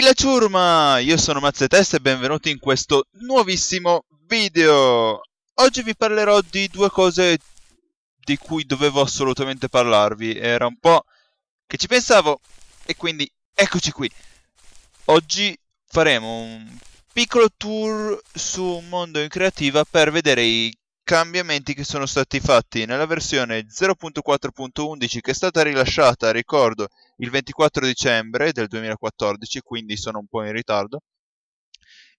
Ehi la ciurma! Io sono Mazzetest e benvenuti in questo nuovissimo video! Oggi vi parlerò di due cose di cui dovevo assolutamente parlarvi. Era un po' che ci pensavo e quindi eccoci qui. Oggi faremo un piccolo tour su un Mondo in Creativa per vedere i cambiamenti che sono stati fatti nella versione 0.4.11 che è stata rilasciata, ricordo, il 24 dicembre del 2014, quindi sono un po' in ritardo,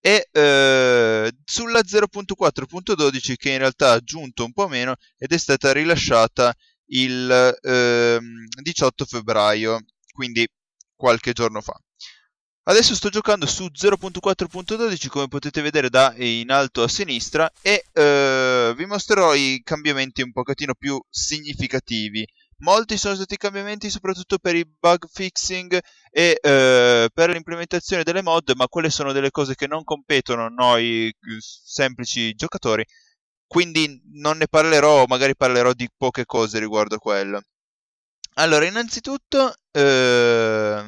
e eh, sulla 0.4.12 che in realtà ha aggiunto un po' meno ed è stata rilasciata il eh, 18 febbraio, quindi qualche giorno fa. Adesso sto giocando su 0.4.12 come potete vedere da in alto a sinistra e eh, eh, vi mostrerò i cambiamenti un pochettino più significativi. Molti sono stati i cambiamenti soprattutto per i bug fixing e eh, per l'implementazione delle mod, ma quelle sono delle cose che non competono noi eh, semplici giocatori, quindi non ne parlerò, magari parlerò di poche cose riguardo a quello. Allora, innanzitutto eh,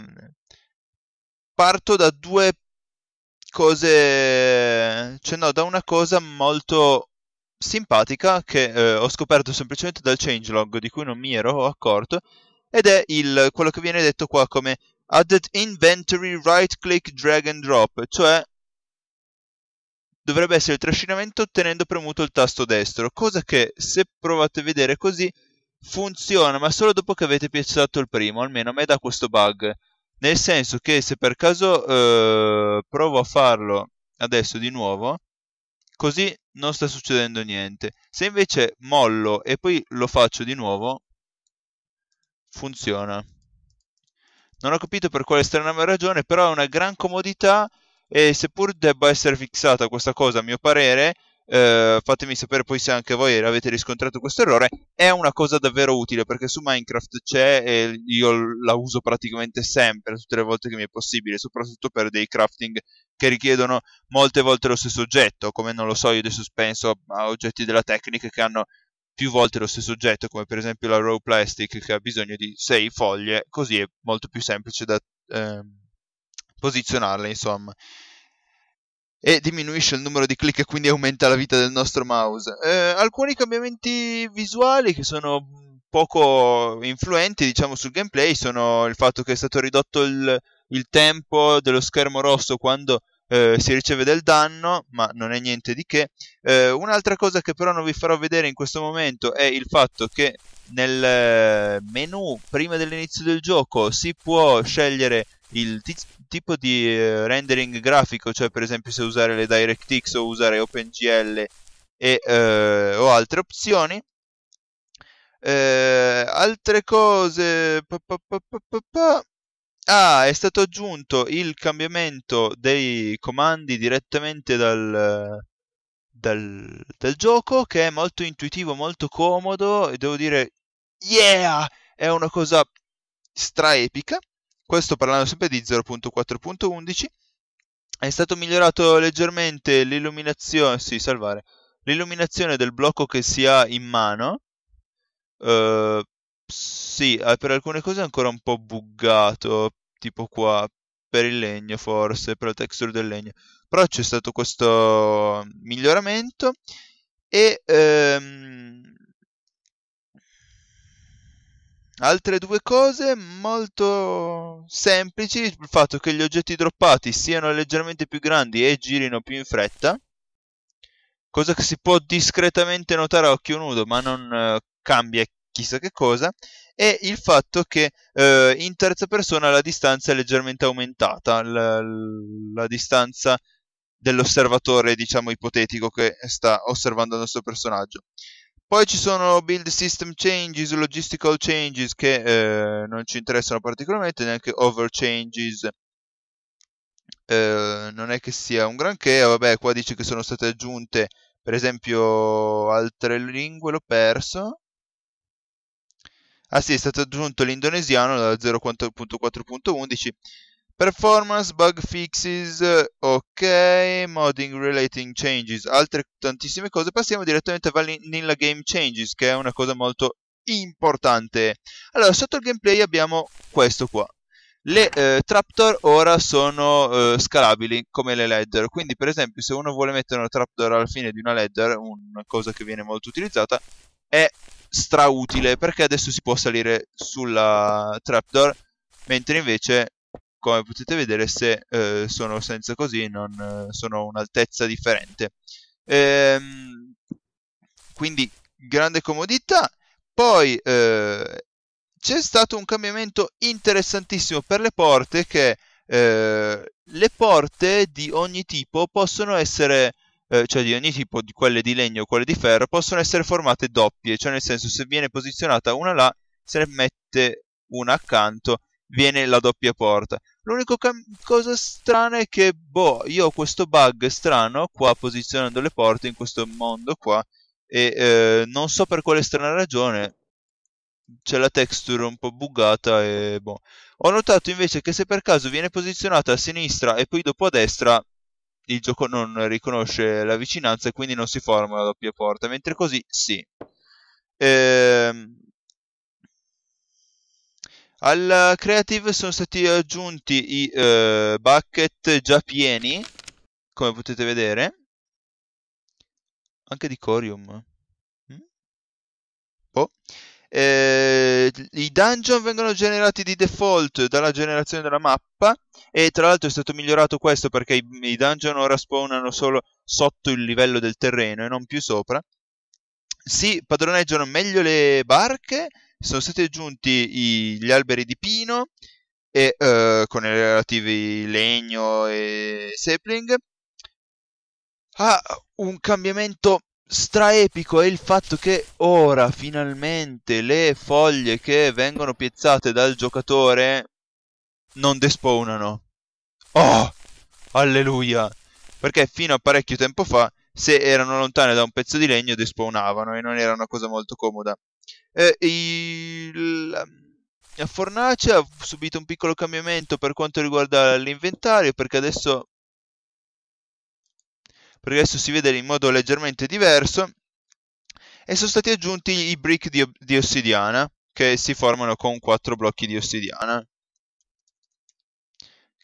parto da due cose, cioè no, da una cosa molto simpatica che eh, ho scoperto semplicemente dal changelog di cui non mi ero accorto ed è il, quello che viene detto qua come added inventory right click drag and drop cioè dovrebbe essere il trascinamento tenendo premuto il tasto destro cosa che se provate a vedere così funziona ma solo dopo che avete piazzato il primo almeno a me da questo bug nel senso che se per caso eh, provo a farlo adesso di nuovo così non sta succedendo niente. Se invece mollo e poi lo faccio di nuovo, funziona. Non ho capito per quale strana ragione, però è una gran comodità e seppur debba essere fissata questa cosa, a mio parere, eh, fatemi sapere poi se anche voi avete riscontrato questo errore, è una cosa davvero utile perché su Minecraft c'è e io la uso praticamente sempre, tutte le volte che mi è possibile, soprattutto per dei crafting che richiedono molte volte lo stesso oggetto, come non lo so io di suspenso a oggetti della tecnica che hanno più volte lo stesso oggetto, come per esempio la Raw Plastic che ha bisogno di sei foglie, così è molto più semplice da eh, posizionarle, insomma. E diminuisce il numero di click e quindi aumenta la vita del nostro mouse. Eh, alcuni cambiamenti visuali che sono poco influenti, diciamo, sul gameplay sono il fatto che è stato ridotto il, il tempo dello schermo rosso quando eh, si riceve del danno, ma non è niente di che. Eh, un'altra cosa che però non vi farò vedere in questo momento è il fatto che nel eh, menu prima dell'inizio del gioco si può scegliere il tipo di eh, rendering grafico, cioè per esempio se usare le DirectX o usare OpenGL e, eh, o altre opzioni. Eh, altre cose. Pa, pa, pa, Ah, è stato aggiunto il cambiamento dei comandi direttamente dal, dal, dal gioco, che è molto intuitivo, molto comodo, e devo dire, yeah! È una cosa straepica. Questo parlando sempre di 0.4.11. È stato migliorato leggermente l'illuminazione, sì, salvare, l'illuminazione del blocco che si ha in mano. Uh, sì, eh, per alcune cose è ancora un po' buggato, tipo qua, per il legno forse, per la texture del legno. Però c'è stato questo miglioramento e ehm, altre due cose molto semplici, il fatto che gli oggetti droppati siano leggermente più grandi e girino più in fretta, cosa che si può discretamente notare a occhio nudo, ma non eh, cambia chissà che cosa, e il fatto che eh, in terza persona la distanza è leggermente aumentata, la, la distanza dell'osservatore, diciamo, ipotetico che sta osservando il nostro personaggio. Poi ci sono build system changes, logistical changes che eh, non ci interessano particolarmente, neanche over changes. Eh, non è che sia un granché, vabbè, qua dice che sono state aggiunte, per esempio, altre lingue, l'ho perso. Ah sì, è stato aggiunto l'indonesiano da 0.4.11. Performance, bug fixes, ok, modding relating changes, altre tantissime cose. Passiamo direttamente a Vanilla Game Changes, che è una cosa molto importante. Allora, sotto il gameplay abbiamo questo qua. Le eh, trapdoor ora sono eh, scalabili come le ladder, quindi per esempio se uno vuole mettere una trapdoor alla fine di una ladder, una cosa che viene molto utilizzata, è strautile perché adesso si può salire sulla trapdoor mentre invece come potete vedere se eh, sono senza così non, eh, sono un'altezza differente ehm, quindi grande comodità poi eh, c'è stato un cambiamento interessantissimo per le porte che eh, le porte di ogni tipo possono essere eh, cioè di ogni tipo, di quelle di legno o quelle di ferro, possono essere formate doppie, cioè nel senso se viene posizionata una là, se ne mette una accanto, viene la doppia porta. L'unica cam- cosa strana è che, boh, io ho questo bug strano qua posizionando le porte in questo mondo qua e eh, non so per quale strana ragione c'è la texture un po' bugata e boh. Ho notato invece che se per caso viene posizionata a sinistra e poi dopo a destra il gioco non riconosce la vicinanza e quindi non si forma la doppia porta, mentre così sì. Ehm... Alla creative sono stati aggiunti i eh, bucket già pieni, come potete vedere, anche di corium. Mm? Oh. Eh, I dungeon vengono generati di default dalla generazione della mappa e tra l'altro è stato migliorato questo perché i, i dungeon ora spawnano solo sotto il livello del terreno e non più sopra. Si padroneggiano meglio le barche, sono stati aggiunti i, gli alberi di pino e, eh, con i relativi legno e sapling. Ha un cambiamento straepico è il fatto che ora finalmente le foglie che vengono piazzate dal giocatore non despawnano. Oh! Alleluia! Perché fino a parecchio tempo fa, se erano lontane da un pezzo di legno, despawnavano e non era una cosa molto comoda. Eh, il... La fornace ha subito un piccolo cambiamento per quanto riguarda l'inventario, perché adesso perché adesso si vede in modo leggermente diverso e sono stati aggiunti i brick di, di ossidiana che si formano con quattro blocchi di ossidiana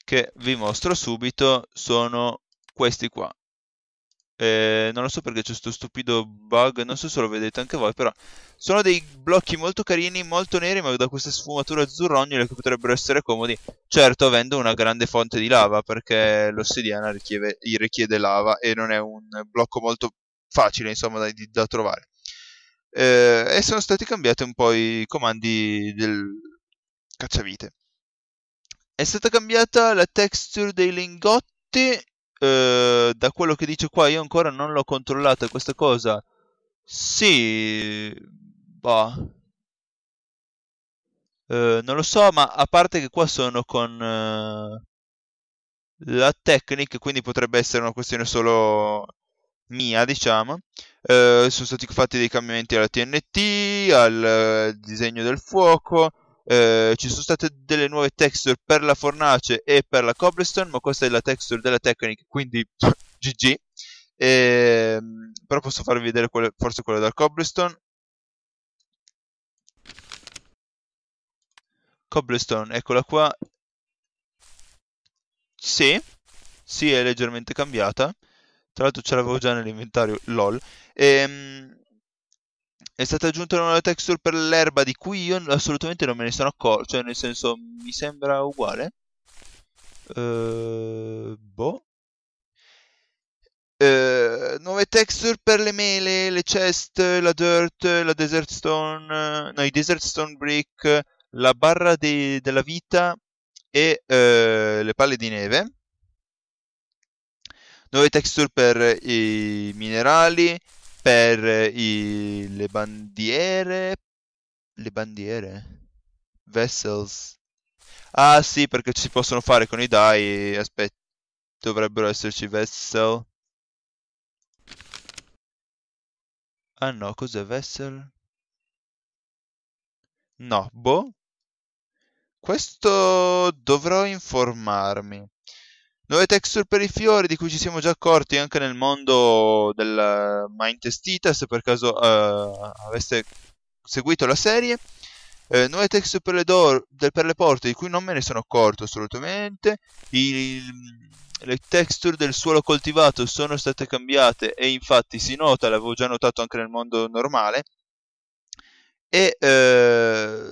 che vi mostro subito sono questi qua eh, non lo so perché c'è questo stupido bug, non so se lo vedete anche voi, però sono dei blocchi molto carini, molto neri, ma da queste sfumature azzurrognole che potrebbero essere comodi, certo avendo una grande fonte di lava, perché l'ossidiana richiede, richiede lava e non è un blocco molto facile, insomma, da, da trovare. Eh, e sono stati cambiati un po' i comandi del cacciavite. È stata cambiata la texture dei lingotti eh, da quello che dice qua io ancora non l'ho controllata questa cosa. Sì, boh. Eh, non lo so, ma a parte che qua sono con eh, la Technic, quindi potrebbe essere una questione solo mia, diciamo. Eh, sono stati fatti dei cambiamenti alla TNT, al eh, disegno del fuoco, eh, ci sono state delle nuove texture per la fornace e per la cobblestone, ma questa è la texture della Technic, quindi GG. E, ehm, però posso farvi vedere quelle, forse quella del cobblestone. Cobblestone, eccola qua. Sì, sì, è leggermente cambiata. Tra l'altro ce l'avevo già nell'inventario, lol. E, ehm, è stata aggiunta una nuova texture per l'erba di cui io assolutamente non me ne sono accorto. Cioè, nel senso, mi sembra uguale. Uh, boh. Uh, nuove texture per le mele, le chest, la dirt, la desert stone, no, i desert stone brick, la barra de della vita e uh, le palle di neve. Nuove texture per i minerali, per eh, i, le bandiere le bandiere vessels ah sì perché ci possono fare con i dai aspetta dovrebbero esserci vessel ah no cos'è vessel no boh questo dovrò informarmi Nuove texture per i fiori di cui ci siamo già accorti anche nel mondo del Mind Testita, se per caso uh, aveste seguito la serie. Eh, nuove texture per le, door, del, per le, porte di cui non me ne sono accorto assolutamente. Il, le texture del suolo coltivato sono state cambiate e infatti si nota, l'avevo già notato anche nel mondo normale. E eh,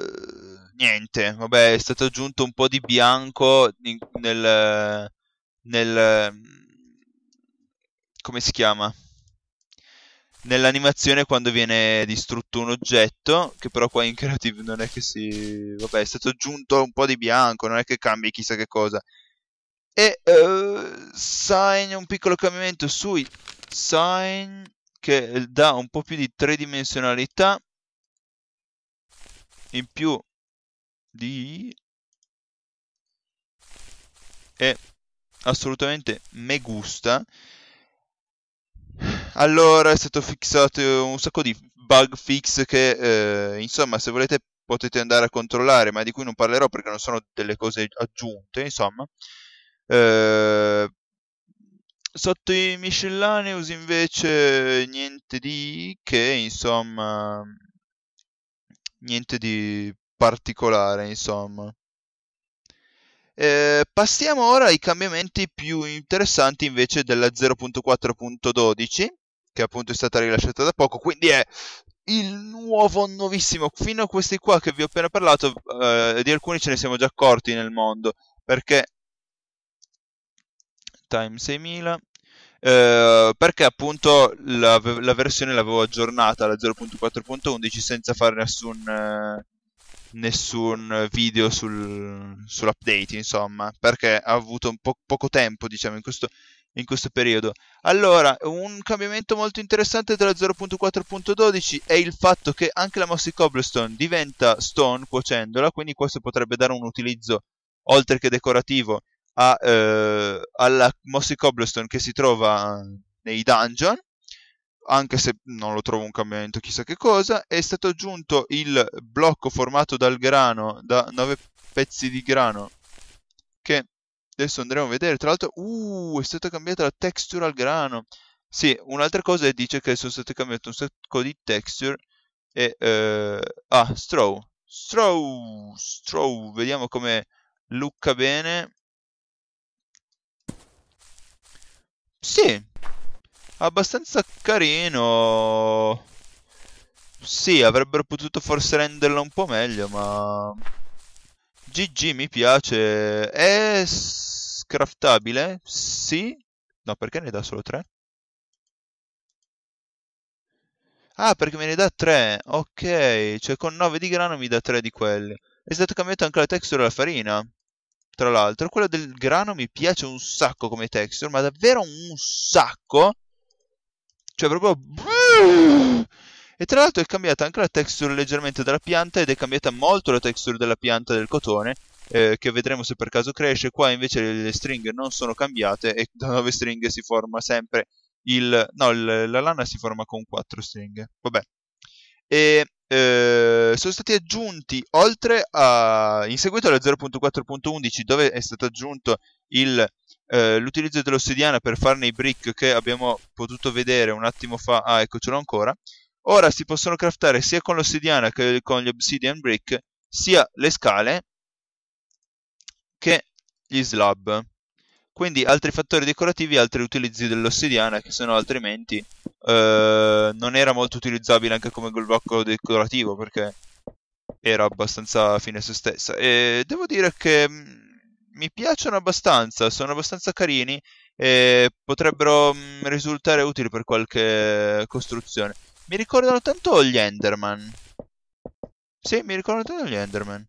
niente, vabbè, è stato aggiunto un po' di bianco in, nel nel... Ehm, come si chiama? Nell'animazione quando viene distrutto un oggetto, che però qua in Creative non è che si... vabbè è stato aggiunto un po' di bianco, non è che cambi chissà che cosa. E uh, sign, un piccolo cambiamento sui sign che dà un po' più di tridimensionalità in più di e assolutamente me gusta. Allora è stato fissato un sacco di bug fix che eh, insomma se volete potete andare a controllare, ma di cui non parlerò perché non sono delle cose aggiunte, insomma. Eh, sotto i miscellaneous invece niente di che, insomma, niente di particolare, insomma. Eh, passiamo ora ai cambiamenti più interessanti invece della 0.4.12 che appunto è stata rilasciata da poco, quindi è il nuovo, nuovissimo, fino a questi qua che vi ho appena parlato, eh, di alcuni ce ne siamo già accorti nel mondo, perché Time 6000, eh, perché appunto la, la, versione l'avevo aggiornata alla 0.4.11 senza fare nessun, eh, nessun video sul, sull'update, insomma, perché ha avuto un po- poco tempo, diciamo, in questo, in questo, periodo. Allora, un cambiamento molto interessante della 0.4.12 è il fatto che anche la mossa di cobblestone diventa stone cuocendola, quindi questo potrebbe dare un utilizzo oltre che decorativo a, eh, alla mossa di cobblestone che si trova nei dungeon anche se non lo trovo un cambiamento chissà che cosa, è stato aggiunto il blocco formato dal grano, da 9 pezzi di grano, che adesso andremo a vedere, tra l'altro, uh, è stata cambiata la texture al grano, sì, un'altra cosa è dice che sono state cambiate un sacco di texture e, eh, ah, straw, straw, straw, vediamo come lucca bene, sì, abbastanza carino. Sì, avrebbero potuto forse renderla un po' meglio, ma... GG mi piace. È craftabile? Sì. No, perché ne dà solo tre? Ah, perché me ne dà 3. Ok, cioè con 9 di grano mi dà 3 di quelli. È stato cambiato anche la texture della farina. Tra l'altro, quella del grano mi piace un sacco come texture, ma davvero un sacco. Cioè proprio... E tra l'altro è cambiata anche la texture leggermente della pianta ed è cambiata molto la texture della pianta del cotone eh, che vedremo se per caso cresce. Qua invece le, le, stringhe non sono cambiate e da 9 stringhe si forma sempre il... no, il, la lana si forma con 4 stringhe. Vabbè, e eh, sono stati aggiunti oltre a in seguito alla 0.4.11 dove è stato aggiunto il, eh, l'utilizzo dell'ossidiana per farne i brick che abbiamo potuto vedere un attimo fa ah eccocelo ancora ora si possono craftare sia con l'ossidiana che con gli obsidian brick sia le scale che gli slab quindi altri fattori decorativi altri utilizzi dell'ossidiana che sennò altrimenti eh, non era molto utilizzabile anche come golbacco decorativo perché era abbastanza fine a se stessa e devo dire che mm, mi piacciono abbastanza sono abbastanza carini e potrebbero mm, risultare utili per qualche costruzione mi ricordano tanto gli Enderman sì mi ricordano tanto gli Enderman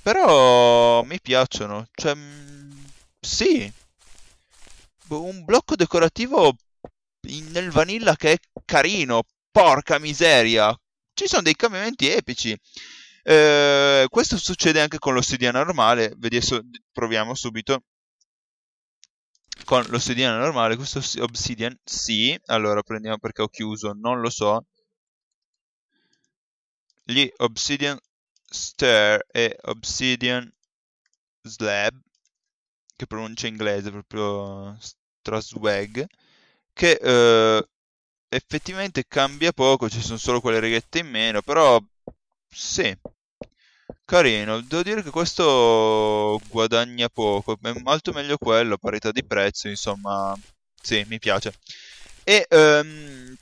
però mi piacciono, cioè... Mm, sì! Un blocco decorativo in, nel vanilla che è carino, porca miseria! Ci sono dei cambiamenti epici! Eh, questo succede anche con l'ossidiana normale, Vediamo, proviamo subito con l'ossidiana normale, questo obsidian, sì, allora prendiamo perché ho chiuso, non lo so. Gli obsidian Stair e Obsidian Slab, che pronuncia inglese proprio Straswag, che eh, effettivamente cambia poco, ci sono solo quelle righette in meno, però sì, carino. Devo dire che questo guadagna poco, è molto meglio quello, parità di prezzo, insomma, sì, mi piace. E um,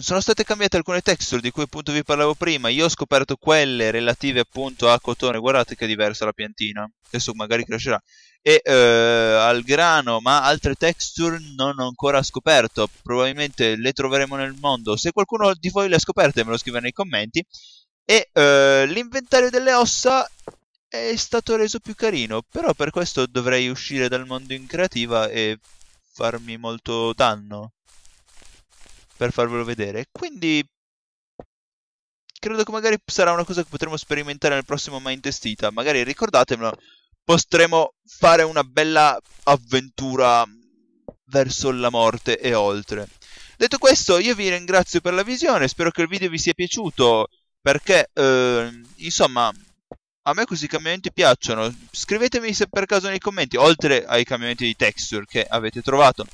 sono state cambiate alcune texture di cui appunto vi parlavo prima. Io ho scoperto quelle relative appunto a cotone. Guardate che è diversa la piantina. Adesso magari crescerà. E eh, al grano, ma altre texture non ho ancora scoperto. Probabilmente le troveremo nel mondo. Se qualcuno di voi le ha scoperte, me lo scrive nei commenti. E eh, l'inventario delle ossa è stato reso più carino. Però per questo dovrei uscire dal mondo in creativa e farmi molto danno per farvelo vedere. Quindi credo che magari sarà una cosa che potremo sperimentare nel prossimo Mai Testita. Magari ricordatemelo, potremo fare una bella avventura verso la morte e oltre. Detto questo, io vi ringrazio per la visione, spero che il video vi sia piaciuto, perché, eh, insomma, a me questi cambiamenti piacciono. Scrivetemi se per caso nei commenti, oltre ai cambiamenti di texture che avete trovato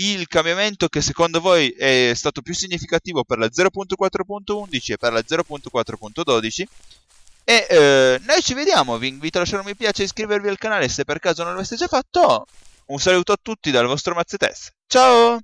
il cambiamento che secondo voi è stato più significativo per la 0.4.11 e per la 0.4.12 e eh, noi ci vediamo, vi invito a lasciare un mi piace e iscrivervi al canale se per caso non l'aveste già fatto. Un saluto a tutti dal vostro Mazzetes. Ciao!